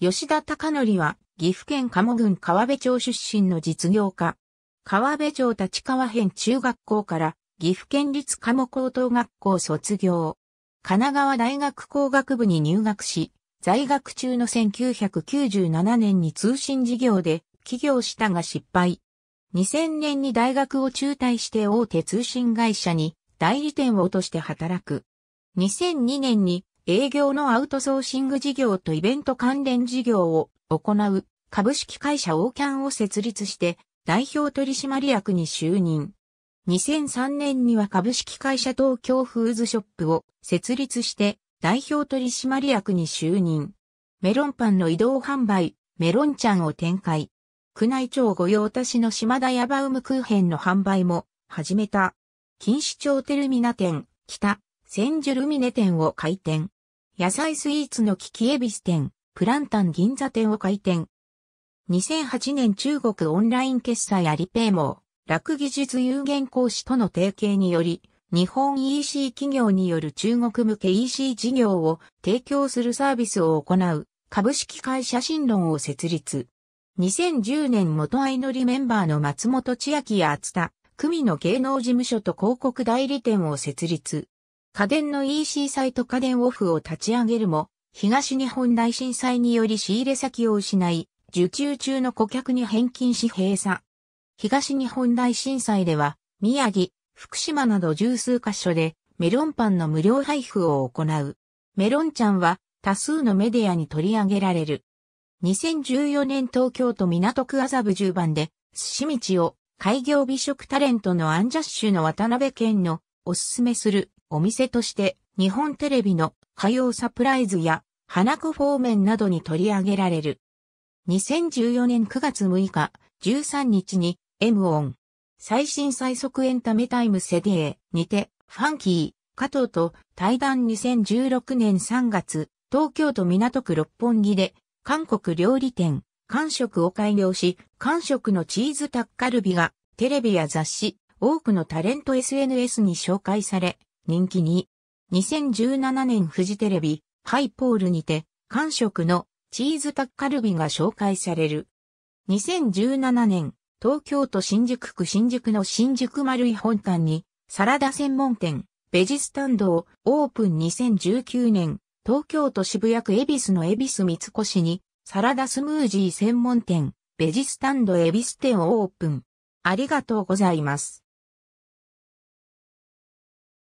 吉田隆則は、岐阜県鴨郡川辺町出身の実業家。川辺町立川編中学校から、岐阜県立鴨高等学校卒業。神奈川大学工学部に入学し、在学中の1997年に通信事業で起業したが失敗。2000年に大学を中退して大手通信会社に代理店をとして働く。2002年に営業のアウトソーシング事業とイベント関連事業を行う株式会社オーキャンを設立して代表取締役に就任。2003年には株式会社東京フーズショップを設立して代表取締役に就任。メロンパンの移動販売、メロンちゃんを展開。宮内庁御用達の島田ヤバウムクーヘンの販売も始めた。錦糸町テルミナ店、北、千住ルミネ店を開店。野菜スイーツの危機。エビス店、プランタン銀座店を開店。2008年中国オンライン決済アリペイも、楽技術有限講師との提携により、日本 EC 企業による中国向け EC 事業を提供するサービスを行う株式会社新論を設立。2010年元相乗りメンバーの松本千秋や厚田、組の芸能事務所と広告代理店を設立。家電の EC サイト家電オフを立ち上げるも、東日本大震災により仕入れ先を失い、受注中の顧客に返金し閉鎖。東日本大震災では、宮城、福島など十数カ所で、メロンパンの無料配布を行う。メロンちゃんは、多数のメディアに取り上げられる。2014年東京都港区麻布十番で、寿司道を、開業美食タレントのアンジャッシュの渡辺県の、おすすめするお店として日本テレビの火曜サプライズや花子方面などに取り上げられる。2014年9月6日13日に M オン最新最速エンタメタイムセディエにてファンキー加藤と対談2016年3月東京都港区六本木で韓国料理店韓食を開業し韓食のチーズタッカルビがテレビや雑誌多くのタレント SNS に紹介され、人気に、2017年フジテレビ、ハイポールにて、完食のチーズタッカルビが紹介される。2017年、東京都新宿区新宿の新宿丸い本館に、サラダ専門店、ベジスタンドをオープン2019年、東京都渋谷区恵比寿の恵比寿三越に、サラダスムージー専門店、ベジスタンド恵比寿店をオープン。ありがとうございます。